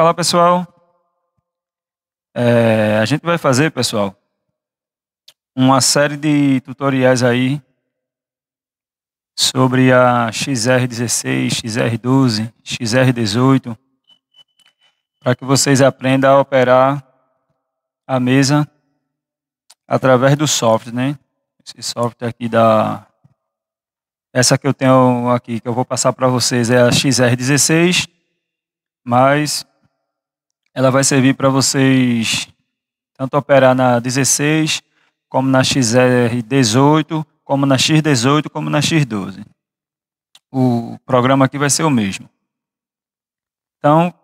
Fala pessoal, é, a gente vai fazer, pessoal, uma série de tutoriais aí sobre a XR16, XR12, XR18, para que vocês aprendam a operar a mesa através do software, né? Esse software aqui da essa que eu tenho aqui que eu vou passar para vocês é a XR16, mas ela vai servir para vocês tanto operar na 16, como na XR18, como na X18, como na X12. O programa aqui vai ser o mesmo. Então,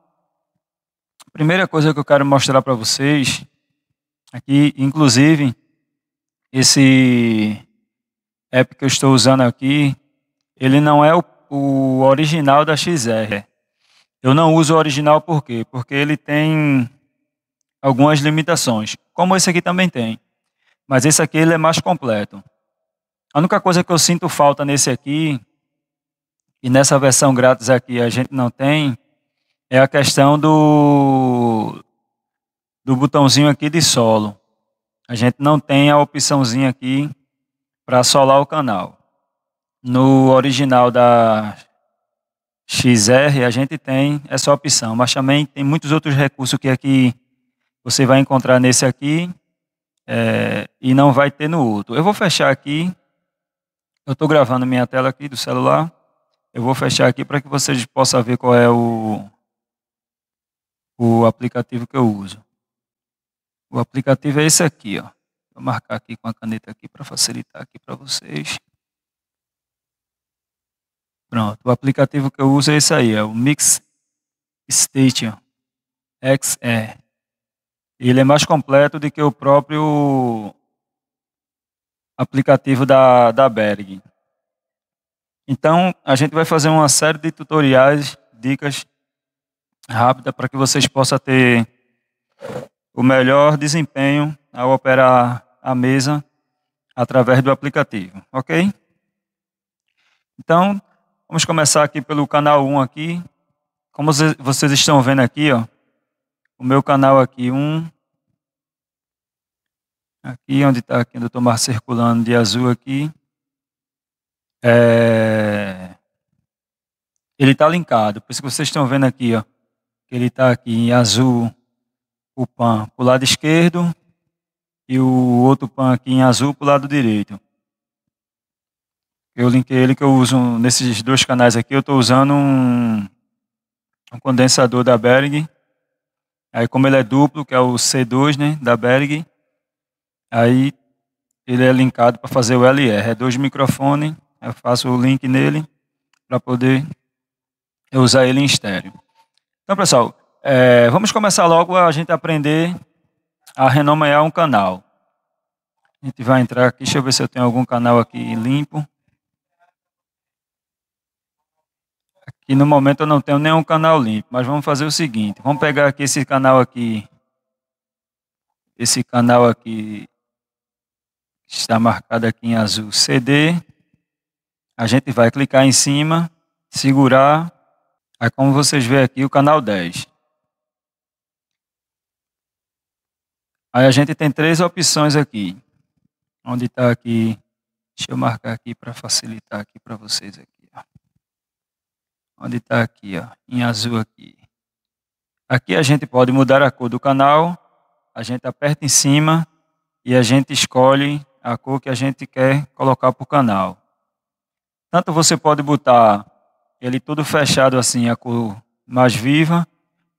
a primeira coisa que eu quero mostrar para vocês aqui, inclusive, esse app que eu estou usando aqui, ele não é o, o original da XR. Eu não uso o original por quê? Porque ele tem algumas limitações, como esse aqui também tem. Mas esse aqui ele é mais completo. A única coisa que eu sinto falta nesse aqui, e nessa versão grátis aqui a gente não tem, é a questão do, do botãozinho aqui de solo. A gente não tem a opçãozinha aqui para solar o canal. No original da XR, a gente tem essa opção, mas também tem muitos outros recursos que aqui você vai encontrar nesse aqui é, e não vai ter no outro. Eu vou fechar aqui, eu estou gravando minha tela aqui do celular, eu vou fechar aqui para que vocês possam ver qual é o, o aplicativo que eu uso. O aplicativo é esse aqui, ó. Vou marcar aqui com a caneta aqui para facilitar aqui para vocês. Pronto, o aplicativo que eu uso é esse aí, é o Mix Station XR. Ele é mais completo do que o próprio aplicativo da, da Berg. Então, a gente vai fazer uma série de tutoriais, dicas rápidas para que vocês possam ter o melhor desempenho ao operar a mesa através do aplicativo, ok? Então, Vamos começar aqui pelo canal 1 aqui. Como vocês estão vendo aqui, ó, o meu canal aqui 1. Aqui onde está aqui onde eu estou circulando de azul aqui. É... Ele está linkado. Por isso que vocês estão vendo aqui, ó. Ele está aqui em azul o PAN para o lado esquerdo e o outro PAN aqui em azul para o lado direito. Eu linkei ele que eu uso nesses dois canais aqui. Eu estou usando um, um, condensador da Berg. Aí como ele é duplo, que é o C2 né, da Berg. aí ele é linkado para fazer o LR. É dois microfones, eu faço o link nele para poder usar ele em estéreo. Então, pessoal, é, vamos começar logo a gente aprender a renomear um canal. A gente vai entrar aqui, deixa eu ver se eu tenho algum canal aqui limpo. que no momento eu não tenho nenhum canal limpo, mas vamos fazer o seguinte, vamos pegar aqui esse canal aqui, esse canal aqui está marcado aqui em azul, CD, a gente vai clicar em cima, segurar, aí como vocês veem aqui o canal 10. Aí a gente tem três opções aqui, onde está aqui, deixa eu marcar aqui para facilitar aqui para vocês aqui. Onde está aqui, ó, em azul aqui. Aqui a gente pode mudar a cor do canal, a gente aperta em cima e a gente escolhe a cor que a gente quer colocar para o canal. Tanto você pode botar ele todo fechado assim, a cor mais viva,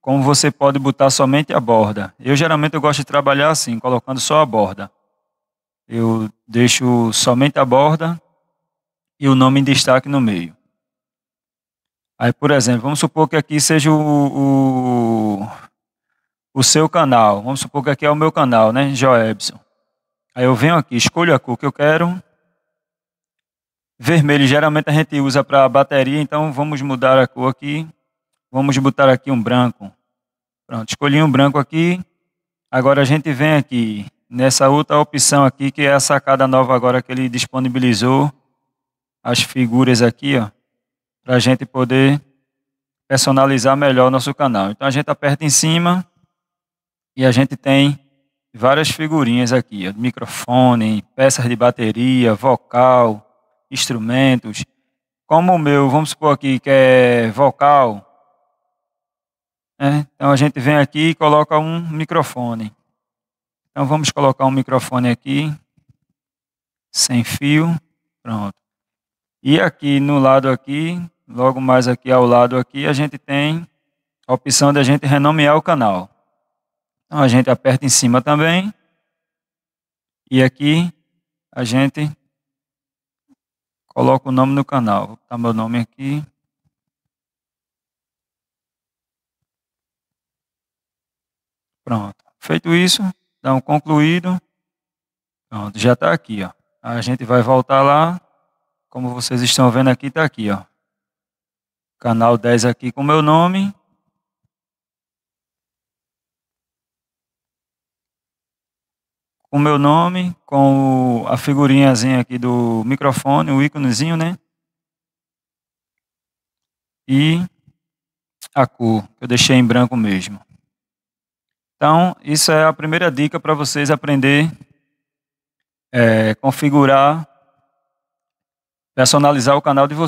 como você pode botar somente a borda. Eu geralmente eu gosto de trabalhar assim, colocando só a borda. Eu deixo somente a borda e o nome em destaque no meio. Aí, por exemplo, vamos supor que aqui seja o, o, o seu canal. Vamos supor que aqui é o meu canal, né, Joebson. Aí eu venho aqui, escolho a cor que eu quero. Vermelho, geralmente a gente usa para bateria, então vamos mudar a cor aqui. Vamos botar aqui um branco. Pronto, escolhi um branco aqui. Agora a gente vem aqui nessa outra opção aqui, que é a sacada nova agora que ele disponibilizou. As figuras aqui, ó para a gente poder personalizar melhor nosso canal. Então a gente aperta em cima e a gente tem várias figurinhas aqui, ó, microfone, peças de bateria, vocal, instrumentos. Como o meu, vamos supor aqui que é vocal, né? então a gente vem aqui e coloca um microfone. Então vamos colocar um microfone aqui, sem fio, pronto. E aqui no lado aqui logo mais aqui ao lado aqui, a gente tem a opção de a gente renomear o canal. Então a gente aperta em cima também. E aqui a gente coloca o nome do canal. Vou botar meu nome aqui. Pronto. Feito isso, dá um concluído. Pronto, já está aqui. Ó. A gente vai voltar lá. Como vocês estão vendo aqui, está aqui. Ó. Canal 10 aqui com meu nome. Com meu nome, com a figurinhazinha aqui do microfone, o íconezinho, né? E a cor, que eu deixei em branco mesmo. Então, isso é a primeira dica para vocês aprender é, configurar, personalizar o canal de vocês.